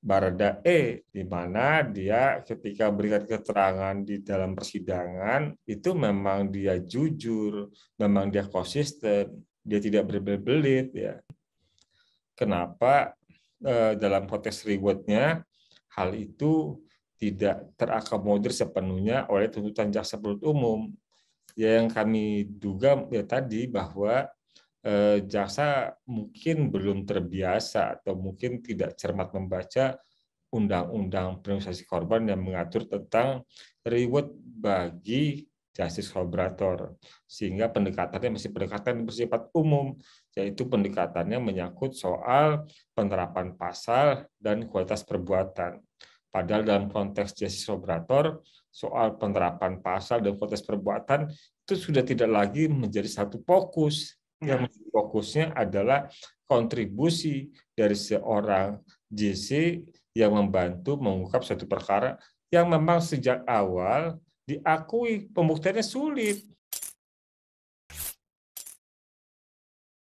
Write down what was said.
Barada E, di mana dia ketika berikan keterangan di dalam persidangan itu memang dia jujur, memang dia konsisten, dia tidak berbelit-belit ya. Kenapa eh, dalam konteks rewardnya hal itu tidak terakomodir sepenuhnya oleh tuntutan jaksa penuntut umum? Ya yang kami duga ya tadi bahwa Eh, jaksa mungkin belum terbiasa atau mungkin tidak cermat membaca undang-undang perlindungan korban yang mengatur tentang reward bagi justice collaborator sehingga pendekatannya masih pendekatan bersifat umum yaitu pendekatannya menyangkut soal penerapan pasal dan kualitas perbuatan padahal dalam konteks justice collaborator soal penerapan pasal dan kualitas perbuatan itu sudah tidak lagi menjadi satu fokus yang ya. fokusnya adalah kontribusi dari seorang JC yang membantu mengungkap suatu perkara yang memang sejak awal diakui pembuktiannya sulit.